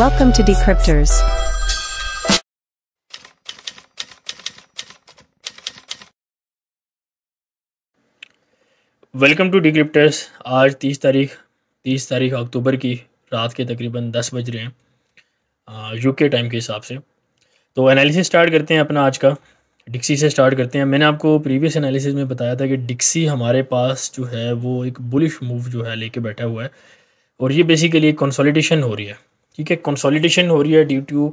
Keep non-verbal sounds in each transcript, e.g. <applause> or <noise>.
Welcome to Decryptors. Welcome to Decryptors आज 30 तारीख 30 तारीख अक्टूबर की रात के तकरीबन 10 बज रहे हैं यूके टाइम के हिसाब से तो एनालिसिस स्टार्ट करते हैं अपना आज का डिक्सी से स्टार्ट करते हैं मैंने आपको प्रीवियस एनालिसिस में बताया था कि डिक्सी हमारे पास जो है वो एक बुलिश मूव जो है लेके बैठा हुआ है और ये बेसिकली एक कंसोलिडेशन हो रही है ठीक है कंसोलिडेशन हो रही है ड्यू टू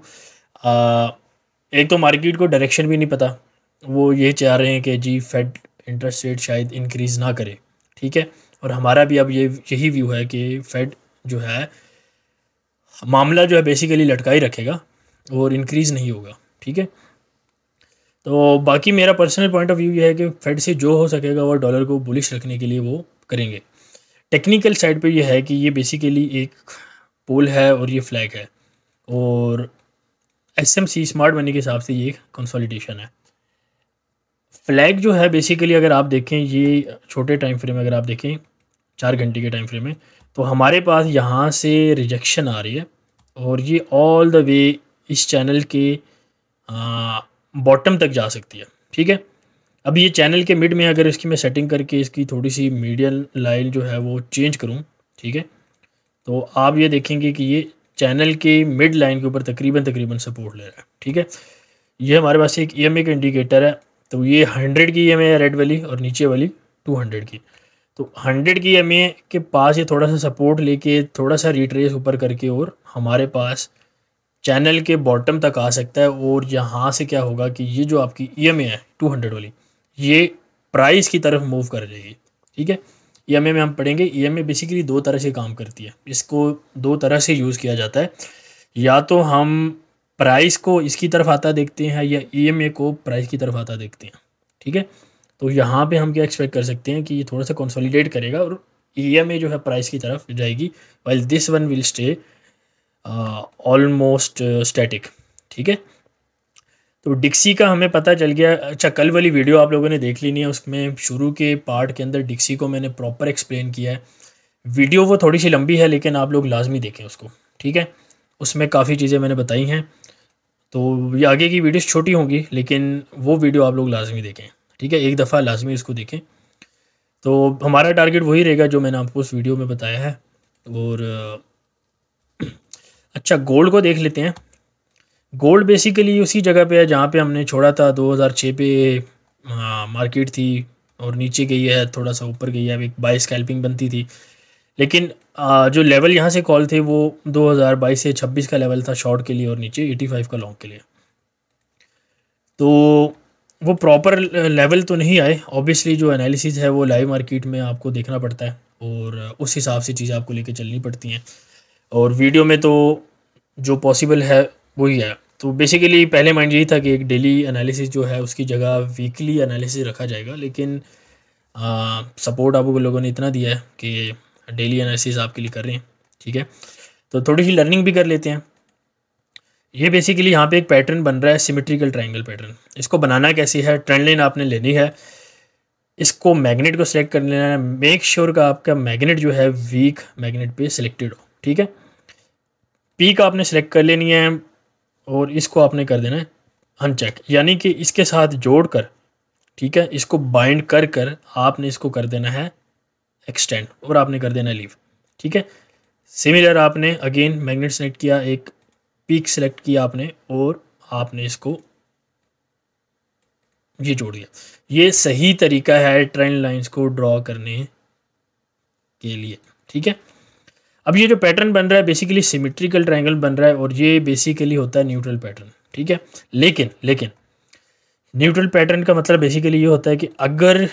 एक तो मार्केट को डायरेक्शन भी नहीं पता वो ये चाह रहे हैं कि जी फेड इंटरेस्ट रेट शायद इंक्रीज़ ना करे ठीक है और हमारा भी अब ये यही व्यू है कि फेड जो है मामला जो है बेसिकली लटका ही रखेगा और इंक्रीज़ नहीं होगा ठीक है तो बाकी मेरा पर्सनल पॉइंट ऑफ व्यू ये है कि फेड से जो हो सकेगा वो डॉलर को बुलिश रखने के लिए वो करेंगे टेक्निकल साइड पे ये है कि ये बेसिकली एक पोल है और ये फ्लैग है और S M C smart money के हिसाब से ये कंसोलिडेशन है फ्लैग जो है बेसिकली अगर आप देखें ये छोटे टाइम फ्रेम अगर आप देखें चार घंटे के टाइम फ्रेम में तो हमारे पास यहाँ से रिजेक्शन आ रही है और ये ऑल द वे इस चैनल के बॉटम तक जा सकती है ठीक है अब ये चैनल के मिड में अगर इसकी मैं सेटिंग करके इसकी थोड़ी सी मीडियम लाइन जो है वो चेंज करूँ ठीक है तो आप ये देखेंगे कि ये चैनल के मिड लाइन के ऊपर तकरीबन तकरीबन सपोर्ट ले रहा है ठीक है ये हमारे पास एक ई का इंडिकेटर है तो ये हंड्रेड की ई है रेड वाली और नीचे वाली टू हंड्रेड की तो हंड्रेड की एम के पास ये थोड़ा सा सपोर्ट लेके थोड़ा सा रिट्रेस ऊपर करके और हमारे पास चैनल के बॉटम तक आ सकता है और यहाँ से क्या होगा कि ये जो आपकी ई है टू हंड्रेड वाली ये प्राइस की तरफ मूव कर जाएगी ठीक है ई में हम पढ़ेंगे ई ए बेसिकली दो तरह से काम करती है इसको दो तरह से यूज़ किया जाता है या तो हम प्राइस को इसकी तरफ आता देखते हैं या ई e को प्राइस की तरफ आता देखते हैं ठीक है तो यहाँ पे हम क्या एक्सपेक्ट कर सकते हैं कि ये थोड़ा सा कंसोलिडेट करेगा और ई e जो है प्राइस की तरफ जाएगी well this one will stay almost static ठीक है तो डिक्सी का हमें पता चल गया अच्छा कल वाली वीडियो आप लोगों ने देख ली नहीं है उसमें शुरू के पार्ट के अंदर डिक्सी को मैंने प्रॉपर एक्सप्लेन किया है वीडियो वो थोड़ी सी लंबी है लेकिन आप लोग लाजमी देखें उसको ठीक है उसमें काफ़ी चीज़ें मैंने बताई हैं तो ये आगे की वीडियोस छोटी होंगी लेकिन वो वीडियो आप लोग लाजमी देखें ठीक है एक दफ़ा लाजमी इसको देखें तो हमारा टारगेट वही रहेगा जो मैंने आपको उस वीडियो में बताया है और <clears throat> अच्छा गोल्ड को देख लेते हैं गोल्ड बेसिकली उसी जगह पे है जहाँ पे हमने छोड़ा था 2006 पे आ, मार्केट थी और नीचे गई है थोड़ा सा ऊपर गई है एक बाईस स्कैल्पिंग बनती थी लेकिन आ, जो लेवल यहाँ से कॉल थे वो 2022 से 26 का लेवल था शॉर्ट के लिए और नीचे 85 का लॉन्ग के लिए तो वो प्रॉपर लेवल तो नहीं आए ऑब्वियसली जो एनालिसिस है वो लाइव मार्केट में आपको देखना पड़ता है और उस हिसाब से चीज़ें आपको लेके चलनी पड़ती हैं और वीडियो में तो जो पॉसिबल है वही है तो बेसिकली पहले माइंड यही था कि एक डेली एनालिसिस जो है उसकी जगह वीकली एनालिसिस रखा जाएगा लेकिन आ, सपोर्ट आप लोगों ने इतना दिया है कि डेली एनालिसिस आपके लिए कर रहे हैं ठीक है तो थोड़ी सी लर्निंग भी कर लेते हैं ये बेसिकली यहाँ पे एक पैटर्न बन रहा है सिमेट्रिकल ट्राइंगल पैटर्न इसको बनाना कैसी है ट्रेंड लाइन आपने लेनी है इसको मैग्नेट को सिलेक्ट कर लेना है मेक श्योर का आपका मैग्नेट जो है वीक मैग्नेट पे सिलेक्टेड हो ठीक है पीक आपने सेलेक्ट कर लेनी है और इसको आपने कर देना है अनचेक यानी कि इसके साथ जोड़कर ठीक है इसको बाइंड कर कर आपने इसको कर देना है एक्सटेंड और आपने कर देना है लीव ठीक है सिमिलर आपने अगेन मैग्नेट सेलेक्ट किया एक पीक सेलेक्ट किया आपने और आपने इसको ये जोड़ दिया ये सही तरीका है ट्रेंड लाइंस को ड्रॉ करने के लिए ठीक है अब ये जो पैटर्न बन रहा है बेसिकली सिमेट्रिकल ट्राइंगल बन रहा है और ये बेसिकली होता है न्यूट्रल पैटर्न ठीक है लेकिन लेकिन न्यूट्रल पैटर्न का मतलब बेसिकली ये होता है कि अगर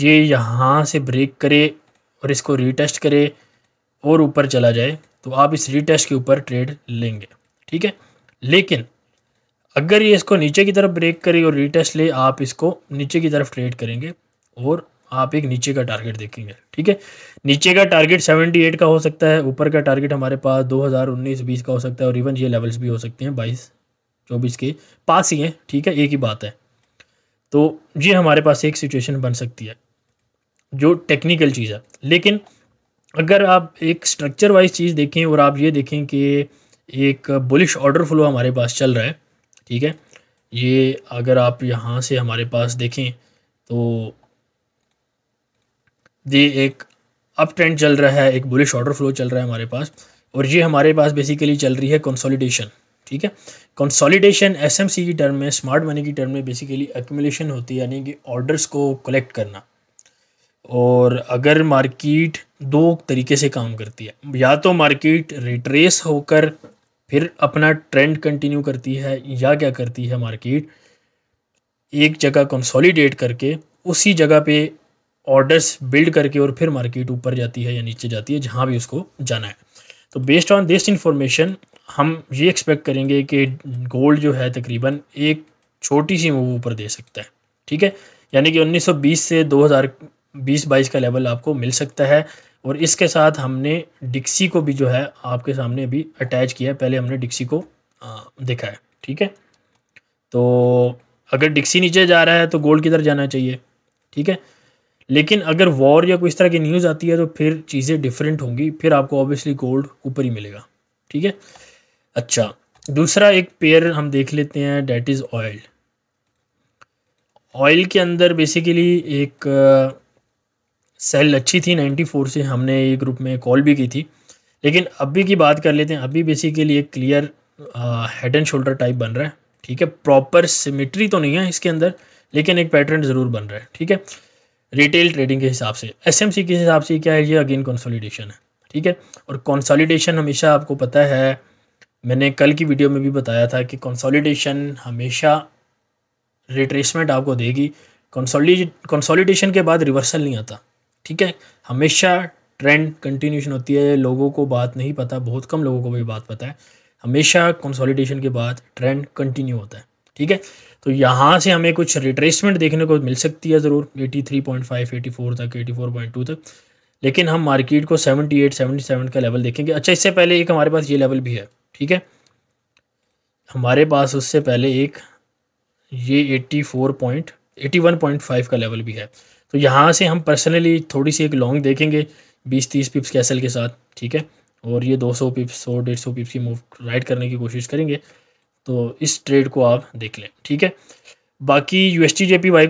ये यहाँ से ब्रेक करे और इसको रीटेस्ट करे और ऊपर चला जाए तो आप इस रीटेस्ट के ऊपर ट्रेड लेंगे ठीक है लेकिन अगर ये इसको नीचे की तरफ ब्रेक करे और रीटेस्ट ले आप इसको नीचे की तरफ ट्रेड करेंगे और आप एक नीचे का टारगेट देखेंगे ठीक है नीचे का टारगेट 78 का हो सकता है ऊपर का टारगेट हमारे पास 2019 20 का हो सकता है और इवन ये लेवल्स भी हो सकते हैं 22 24 के पास ही हैं ठीक है एक ही बात है तो ये हमारे पास एक सिचुएशन बन सकती है जो टेक्निकल चीज़ है लेकिन अगर आप एक स्ट्रक्चर वाइज चीज़ देखें और आप ये देखें कि एक बुलिश ऑर्डर फ्लो हमारे पास चल रहा है ठीक है ये अगर आप यहाँ से हमारे पास देखें तो ये एक अप ट्रेंड चल रहा है एक बुलिश ऑर्डर फ्लो चल रहा है हमारे पास और ये हमारे पास बेसिकली चल रही है कंसोलिडेशन ठीक है कंसोलिडेशन एसएमसी की टर्म में स्मार्ट मनी की टर्म में बेसिकली एक्यूमुलेशन होती है यानी कि ऑर्डर्स को कलेक्ट करना और अगर मार्केट दो तरीके से काम करती है या तो मार्केट रिट्रेस होकर फिर अपना ट्रेंड कंटिन्यू करती है या क्या करती है मार्केट एक जगह कंसोलिडेट करके उसी जगह पे ऑर्डर्स बिल्ड करके और फिर मार्केट ऊपर जाती है या नीचे जाती है जहाँ भी उसको जाना है तो बेस्ड ऑन दिस इन्फॉर्मेशन हम ये एक्सपेक्ट करेंगे कि गोल्ड जो है तकरीबन एक छोटी सी मूव ऊपर दे सकता है ठीक है यानी कि 1920 से 2020-22 का लेवल आपको मिल सकता है और इसके साथ हमने डिक्सी को भी जो है आपके सामने अभी अटैच किया है पहले हमने डिक्सी को देखा है ठीक है तो अगर डिक्सी नीचे जा रहा है तो गोल्ड किधर जाना चाहिए ठीक है लेकिन अगर वॉर या कोई इस तरह की न्यूज़ आती है तो फिर चीज़ें डिफरेंट होंगी फिर आपको ऑब्वियसली गोल्ड ऊपर ही मिलेगा ठीक है अच्छा दूसरा एक पेयर हम देख लेते हैं डेट इज़ ऑयल ऑयल के अंदर बेसिकली एक सेल uh, अच्छी थी 94 से हमने ये ग्रुप में कॉल भी की थी लेकिन अभी की बात कर लेते हैं अभी बेसिकली एक clear head and shoulder type बन रहा है ठीक है प्रॉपर सिमिट्री तो नहीं है इसके अंदर लेकिन एक पैटर्न ज़रूर बन रहा है ठीक है रिटेल ट्रेडिंग के हिसाब से सी के हिसाब से क्या है ये अगेन कंसोलिडेशन है ठीक है और कंसोलिडेशन हमेशा आपको पता है मैंने कल की वीडियो में भी बताया था कि कंसोलिडेशन हमेशा रिट्रेसमेंट आपको देगी कंसोलिडे कंसोलिडेशन के बाद रिवर्सल नहीं आता ठीक है हमेशा ट्रेंड कंटिन्यूशन होती है लोगों को बात नहीं पता बहुत कम लोगों को भी बात पता है हमेशा कंसोलिडेशन के बाद ट्रेंड कंटिन्यू होता है ठीक है तो यहाँ से हमें कुछ रिट्रेसमेंट देखने को मिल सकती है ज़रूर 83.5 84 तक 84.2 तक लेकिन हम मार्केट को 78 77 का लेवल देखेंगे अच्छा इससे पहले एक हमारे पास ये लेवल भी है ठीक है हमारे पास उससे पहले एक ये 84. 81.5 का लेवल भी है तो यहाँ से हम पर्सनली थोड़ी सी एक लॉन्ग देखेंगे बीस तीस पिप्स कैसल के साथ ठीक है और ये 200 पिप्स सौ डेढ़ सौ पिप्स की मूव राइड करने की कोशिश करेंगे तो इस ट्रेड को आप देख लें ठीक है बाकी यू एस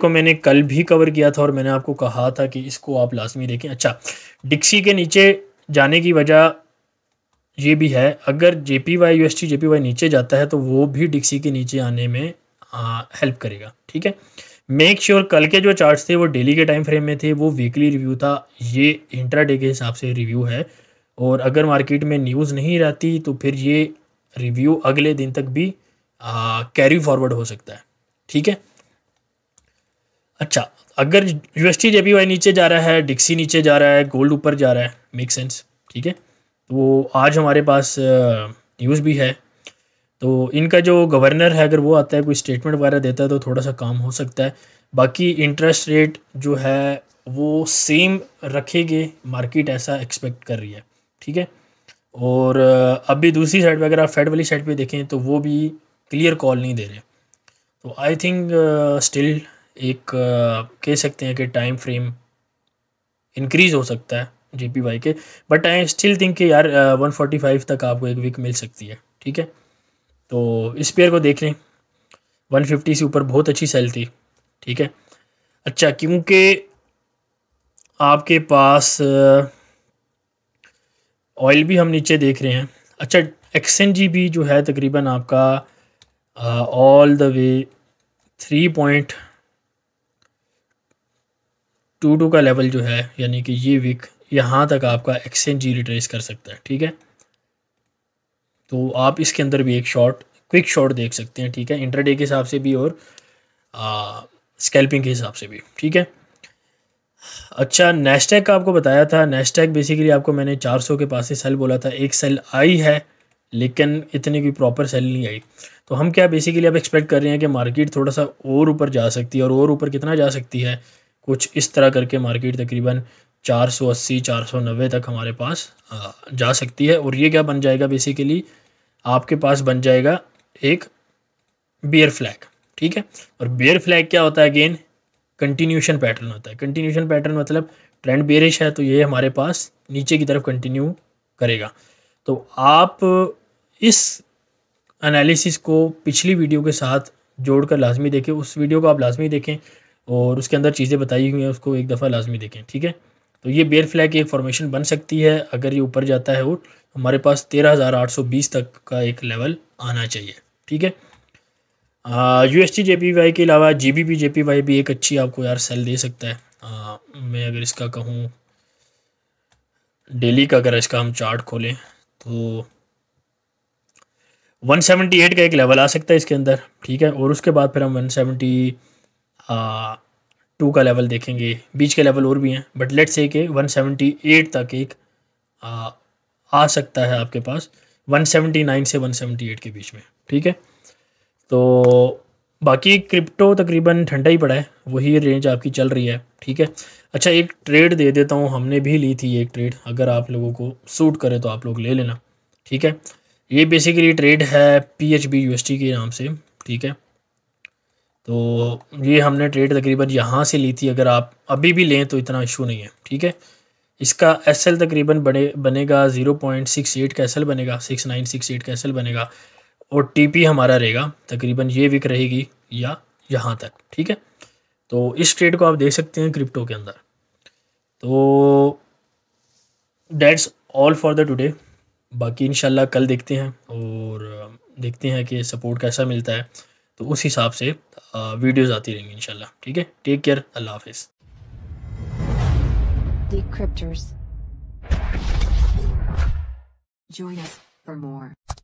को मैंने कल भी कवर किया था और मैंने आपको कहा था कि इसको आप लाजमी देखें अच्छा डिक्सी के नीचे जाने की वजह ये भी है अगर J P Y U S T J P Y नीचे जाता है तो वो भी डिक्सी के नीचे आने में हेल्प करेगा ठीक है मेक श्योर sure कल के जो चार्ट्स थे वो डेली के टाइम फ्रेम में थे वो वीकली रिव्यू था ये इंट्राडे के हिसाब से रिव्यू है और अगर मार्केट में न्यूज़ नहीं रहती तो फिर ये रिव्यू अगले दिन तक भी कैरी फॉरवर्ड हो सकता है ठीक है अच्छा अगर यू वाई नीचे जा रहा है डिक्सी नीचे जा रहा है गोल्ड ऊपर जा रहा है मेक सेंस ठीक है तो वो आज हमारे पास न्यूज़ भी है तो इनका जो गवर्नर है अगर वो आता है कोई स्टेटमेंट वगैरह देता है तो थोड़ा सा काम हो सकता है बाकी इंटरेस्ट रेट जो है वो सेम रखेंगे मार्केट ऐसा एक्सपेक्ट कर रही है ठीक है और अभी दूसरी साइड पर अगर आप फेड वाली साइड पे देखें तो वो भी क्लियर कॉल नहीं दे रहे तो आई थिंक स्टिल एक uh, कह सकते हैं कि टाइम फ्रेम इंक्रीज़ हो सकता है जे पी वाई के बट आई स्टिल थिंक कि यार वन फोर्टी फाइव तक आपको एक वीक मिल सकती है ठीक है तो इस पेयर को देख लें वन फिफ्टी से ऊपर बहुत अच्छी सेल थी ठीक है अच्छा क्योंकि आपके पास ऑयल uh, भी हम नीचे देख रहे हैं अच्छा एक्स जी भी जो है तकरीबन आपका uh, all the way 3.22 का लेवल जो है यानी कि ये वीक यहाँ तक आपका एक्सचेंज जी रिट्रेस कर सकता है ठीक है तो आप इसके अंदर भी एक शॉर्ट क्विक शॉर्ट देख सकते हैं ठीक है इंटरडे के हिसाब से भी और स्केल्पिंग स्कैल्पिंग के हिसाब से भी ठीक है अच्छा नेस्टैक का आपको बताया था नेस्टैक बेसिकली आपको मैंने 400 के पास से सेल बोला था एक सेल आई है लेकिन इतनी कोई प्रॉपर सेल नहीं आई तो हम क्या बेसिकली अब एक्सपेक्ट कर रहे हैं कि मार्केट थोड़ा सा और ऊपर जा सकती है और और ऊपर कितना जा सकती है कुछ इस तरह करके मार्केट तकरीबन 480 490 तक हमारे पास जा सकती है और ये क्या बन जाएगा बेसिकली आपके पास बन जाएगा एक बियर फ्लैग ठीक है और बियर फ्लैग क्या होता है अगेन कंटिन्यूशन पैटर्न होता है कंटिन्यूशन पैटर्न मतलब ट्रेंड बेरिश है तो ये हमारे पास नीचे की तरफ कंटिन्यू करेगा तो आप इस एनालिसिस को पिछली वीडियो के साथ जोड़ कर लाजमी देखें उस वीडियो को आप लाजमी देखें और उसके अंदर चीज़ें बताई हुई हैं उसको एक दफ़ा लाजमी देखें ठीक है तो ये बेयर फ्लैग एक फॉर्मेशन बन सकती है अगर ये ऊपर जाता है वो हमारे पास तेरह हज़ार आठ सौ बीस तक का एक लेवल आना चाहिए ठीक है U S T J P Y के अलावा G B P J P Y भी एक अच्छी आपको यार सेल दे सकता है आ, मैं अगर इसका कहूँ डेली का अगर इसका हम चार्ट खोलें तो 178 का एक लेवल आ सकता है इसके अंदर ठीक है और उसके बाद फिर हम 170 टू का लेवल देखेंगे बीच के लेवल और भी हैं बट लेट्स से कि 178 तक एक आ, आ सकता है आपके पास 179 से 178 के बीच में ठीक है तो बाकी क्रिप्टो तकरीबन ठंडा ही पड़ा है वही रेंज आपकी चल रही है ठीक है अच्छा एक ट्रेड दे देता हूँ हमने भी ली थी एक ट्रेड अगर आप लोगों को सूट करे तो आप लोग ले लेना ठीक है ये बेसिकली ट्रेड है P H B U S T के नाम से ठीक है तो ये हमने ट्रेड तकरीबन यहाँ से ली थी अगर आप अभी भी लें तो इतना इशू नहीं है ठीक है इसका एस एल तकरीबन बने बनेगा ज़ीरो पॉइंट सिक्स एट का एस एल बनेगा सिक्स नाइन सिक्स एट का एस एल बनेगा और टी पी हमारा रहेगा तकरीबन ये विक रहेगी या यहाँ तक ठीक है तो इस ट्रेड को आप देख सकते हैं क्रिप्टो के अंदर तो that's all for the today बाकी इन कल देखते हैं और देखते हैं कि सपोर्ट कैसा मिलता है तो उस हिसाब से वीडियोज़ आती रहेंगी इनशाला ठीक है टेक केयर अल्लाह हाफ Decryptors. Join us for more.